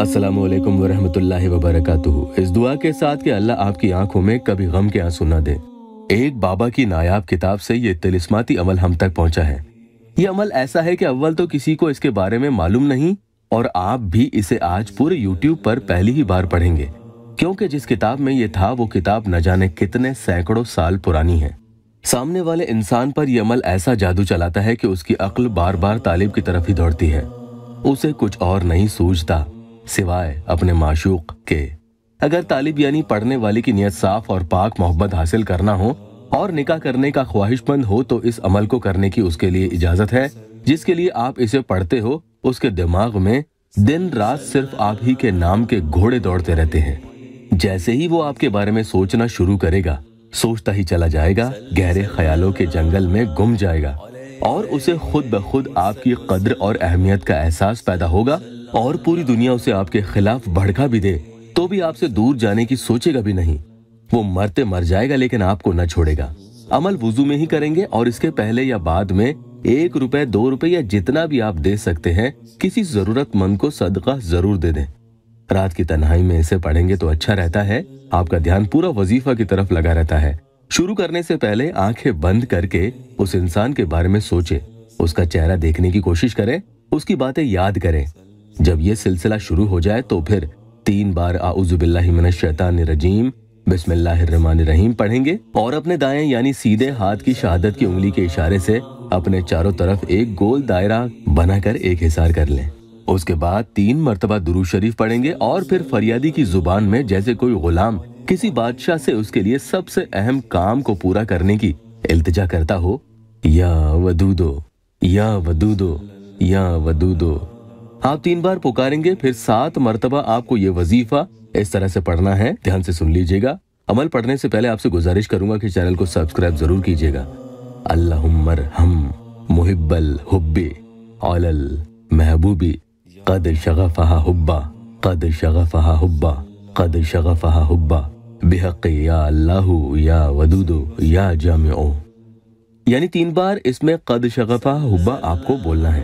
अस्सलाम वालेकुम वरहमतुल्लाहि इस दुआ के साथ के अल्लाह आपकी आंखों में कभी गम के आंसू न दे एक बाबा की नायाब किताब से ये तिलिस्माती अमल हम तक पहुंचा है ये अमल ऐसा है कि अव्वल तो किसी को इसके बारे में मालूम नहीं और आप भी इसे आज पूरे यूट्यूब पर पहली ही बार पढ़ेंगे क्योंकि जिस किताब में ये था वो किताब न जाने कितने सैकड़ों साल पुरानी है सामने वाले इंसान पर यह अमल ऐसा जादू चलाता है कि उसकी अक्ल बार बार तालिब की तरफ ही दौड़ती है उसे कुछ और नहीं सूझता सिवाय अपने माशूक के अगर तालिब यानी पढ़ने वाले की नियत साफ और पाक मोहब्बत हासिल करना हो और निकाह करने का ख्वाहिशमंद हो तो इस अमल को करने की उसके लिए इजाजत है जिसके लिए आप इसे पढ़ते हो उसके दिमाग में दिन रात सिर्फ आप ही के नाम के घोड़े दौड़ते रहते हैं जैसे ही वो आपके बारे में सोचना शुरू करेगा सोचता ही चला जाएगा गहरे ख्यालों के जंगल में गुम जाएगा और उसे खुद ब खुद आपकी कदर और अहमियत का एहसास पैदा होगा और पूरी दुनिया उसे आपके खिलाफ भड़का भी दे तो भी आपसे दूर जाने की सोचेगा भी नहीं वो मरते मर जाएगा लेकिन आपको न छोड़ेगा अमल वजू में ही करेंगे और इसके पहले या बाद में एक रुपए दो रुपए या जितना भी आप दे सकते हैं किसी जरूरतमंद को सदका जरूर दे दें रात की तनहाई में इसे पढ़ेंगे तो अच्छा रहता है आपका ध्यान पूरा वजीफा की तरफ लगा रहता है शुरू करने से पहले आंखें बंद करके उस इंसान के बारे में सोचें, उसका चेहरा देखने की कोशिश करें उसकी बातें याद करें जब ये सिलसिला शुरू हो जाए तो फिर तीन बार रजीम रहीम पढ़ेंगे और अपने दाएं यानी सीधे हाथ की शहादत की उंगली के इशारे से अपने चारों तरफ एक गोल दायरा बनाकर एक हिसार कर लें उसके बाद तीन मरतबा दुरू शरीफ पढ़ेंगे और फिर फरियादी की जुबान में जैसे कोई गुलाम किसी बादशाह से उसके लिए सबसे अहम काम को पूरा करने की इल्तजा करता हो या वदूदो या वदूदो या वदूदो आप तीन बार पुकारेंगे फिर सात मरतबा आपको ये वजीफा इस तरह से पढ़ना है ध्यान से सुन लीजिएगा अमल पढ़ने से पहले आपसे गुजारिश करूंगा कि चैनल को सब्सक्राइब जरूर कीजिएगा अल्लाहुम्मर हम मुहिब्बल हुब्बे औलल महबूबी कद शगफहा हुब्बा कद शगफहा हुब्बा कद शगफहा हुब्बा बेहक या अल्लाह या वदूदो या जाम यानी तीन बार इसमें कद शगफा हुबा आपको बोलना है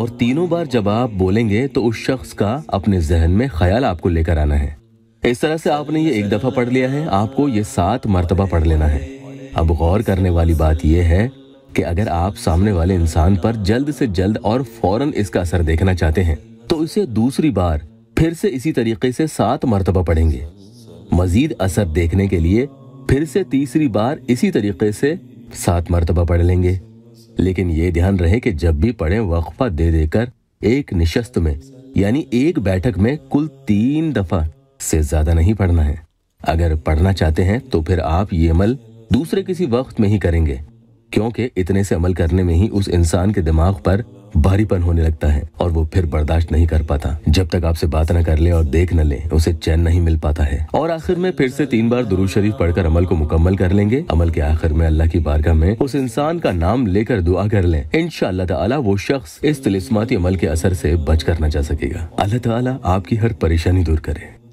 और तीनों बार जब आप बोलेंगे तो उस शख्स का अपने जहन में ख्याल आपको लेकर आना है इस तरह से आपने ये एक दफा पढ़ लिया है आपको ये सात मरतबा पढ़ लेना है अब गौर करने वाली बात यह है कि अगर आप सामने वाले इंसान पर जल्द से जल्द और फौरन इसका असर देखना चाहते हैं तो इसे दूसरी बार फिर से इसी तरीके से सात मरतबा पढ़ेंगे मजीद असर देखने के लिए फिर से तीसरी बार इसी तरीके से सात मरतबा पढ़ लेंगे लेकिन ये ध्यान रहे कि जब भी पढ़ें वक्फा दे देकर एक निशस्त में यानी एक बैठक में कुल तीन दफा से ज्यादा नहीं पढ़ना है अगर पढ़ना चाहते हैं तो फिर आप ये अमल दूसरे किसी वक्त में ही करेंगे क्योंकि इतने से अमल करने में ही उस इंसान के दिमाग पर भारीपन होने लगता है और वो फिर बर्दाश्त नहीं कर पाता जब तक आपसे बात न कर ले और देख न ले उसे चैन नहीं मिल पाता है और आखिर में फिर से तीन बार दुरू शरीफ पढ़कर अमल को मुकम्मल कर लेंगे अमल के आखिर में अल्लाह की बारगाह में उस इंसान का नाम लेकर दुआ कर ले इन ताला वो शख्स इस तिलिस्माती अमल के असर से बच कर न जा सकेगा अल्लाह ताला आपकी हर परेशानी दूर करे